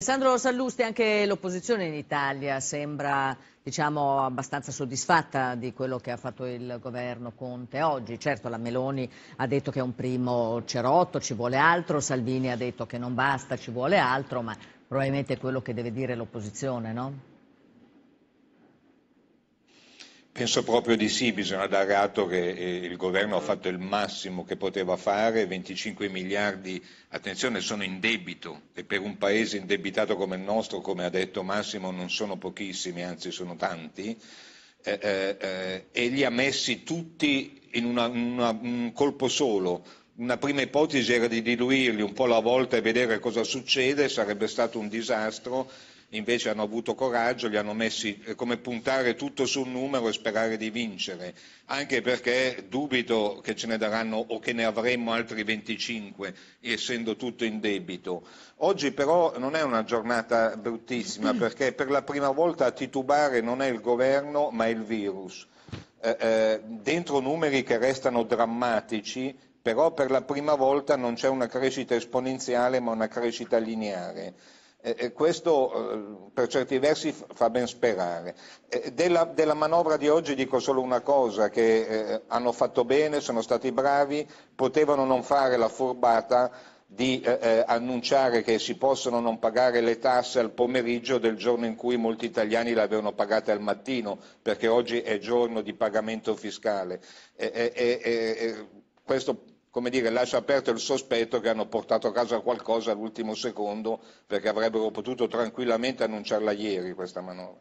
Alessandro Sallusti, anche l'opposizione in Italia sembra diciamo, abbastanza soddisfatta di quello che ha fatto il governo Conte oggi. Certo la Meloni ha detto che è un primo cerotto, ci vuole altro, Salvini ha detto che non basta, ci vuole altro, ma probabilmente è quello che deve dire l'opposizione, no? Penso proprio di sì, bisogna dare atto che eh, il governo ha fatto il massimo che poteva fare, 25 miliardi, attenzione, sono in debito e per un paese indebitato come il nostro, come ha detto Massimo, non sono pochissimi, anzi sono tanti, eh, eh, eh e li ha messi tutti in una, una, un colpo solo. Una prima ipotesi era di diluirli un po' alla volta e vedere cosa succede, sarebbe stato un disastro invece hanno avuto coraggio, li hanno messi eh, come puntare tutto su un numero e sperare di vincere, anche perché dubito che ce ne daranno o che ne avremmo altri 25, essendo tutto in debito. Oggi però non è una giornata bruttissima mm. perché per la prima volta a titubare non è il governo ma il virus. Eh, eh, dentro numeri che restano drammatici, però per la prima volta non c'è una crescita esponenziale ma una crescita lineare. Eh, questo eh, per certi versi fa ben sperare. Eh, della, della, manovra di oggi dico solo una cosa, che eh, hanno fatto bene, sono stati bravi, potevano non fare la furbata di eh, eh, annunciare che si possono non pagare le tasse al pomeriggio del giorno in cui molti italiani le avevano pagate al mattino, perché oggi è giorno di pagamento fiscale. questo come dire, lascia aperto il sospetto che hanno portato a casa qualcosa all'ultimo secondo perché avrebbero potuto tranquillamente annunciarla ieri questa manovra.